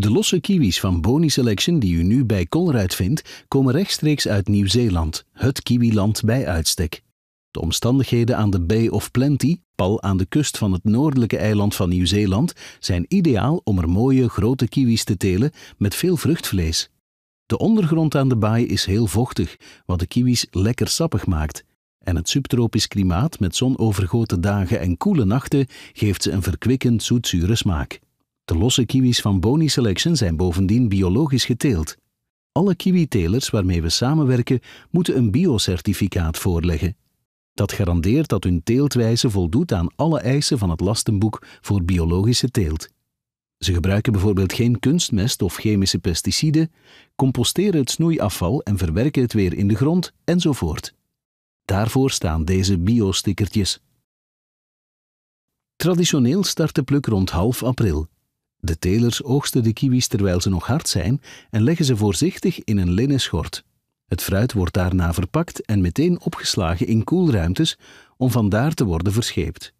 De losse kiwis van Boni Selection die u nu bij Colruyt vindt, komen rechtstreeks uit Nieuw-Zeeland, het kiwiland bij uitstek. De omstandigheden aan de Bay of Plenty, pal aan de kust van het noordelijke eiland van Nieuw-Zeeland, zijn ideaal om er mooie grote kiwis te telen met veel vruchtvlees. De ondergrond aan de baai is heel vochtig, wat de kiwis lekker sappig maakt. En het subtropisch klimaat met zonovergoten dagen en koele nachten geeft ze een verkwikkend zoetzure smaak. De losse kiwis van Boni Selection zijn bovendien biologisch geteeld. Alle kiwitelers waarmee we samenwerken moeten een biocertificaat voorleggen. Dat garandeert dat hun teeltwijze voldoet aan alle eisen van het lastenboek voor biologische teelt. Ze gebruiken bijvoorbeeld geen kunstmest of chemische pesticiden, composteren het snoeiafval en verwerken het weer in de grond enzovoort. Daarvoor staan deze biostickertjes. Traditioneel start de pluk rond half april. De telers oogsten de kiwis terwijl ze nog hard zijn en leggen ze voorzichtig in een linnen schort. Het fruit wordt daarna verpakt en meteen opgeslagen in koelruimtes om vandaar te worden verscheept.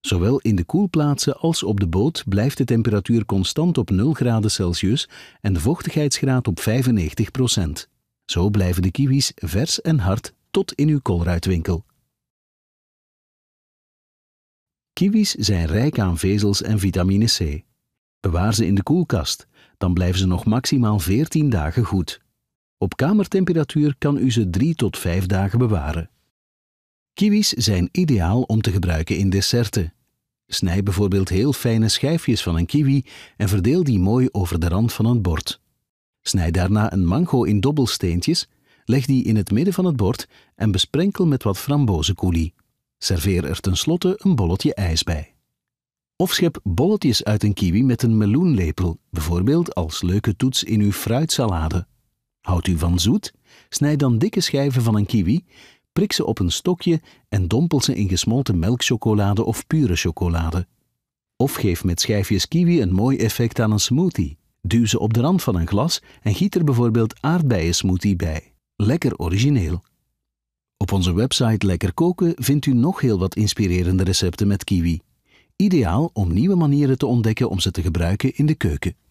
Zowel in de koelplaatsen als op de boot blijft de temperatuur constant op 0 graden Celsius en de vochtigheidsgraad op 95 procent. Zo blijven de kiwis vers en hard tot in uw koolruitwinkel. Kiwis zijn rijk aan vezels en vitamine C. Bewaar ze in de koelkast, dan blijven ze nog maximaal 14 dagen goed. Op kamertemperatuur kan u ze 3 tot 5 dagen bewaren. Kiwis zijn ideaal om te gebruiken in desserten. Snij bijvoorbeeld heel fijne schijfjes van een kiwi en verdeel die mooi over de rand van een bord. Snij daarna een mango in dobbelsteentjes, leg die in het midden van het bord en besprenkel met wat frambozencoulis. Serveer er tenslotte een bolletje ijs bij. Of schep bolletjes uit een kiwi met een meloenlepel, bijvoorbeeld als leuke toets in uw fruitsalade. Houdt u van zoet? Snijd dan dikke schijven van een kiwi, prik ze op een stokje en dompel ze in gesmolten melkchocolade of pure chocolade. Of geef met schijfjes kiwi een mooi effect aan een smoothie. Duw ze op de rand van een glas en giet er bijvoorbeeld aardbeien smoothie bij. Lekker origineel. Op onze website Lekker Koken vindt u nog heel wat inspirerende recepten met kiwi. Ideaal om nieuwe manieren te ontdekken om ze te gebruiken in de keuken.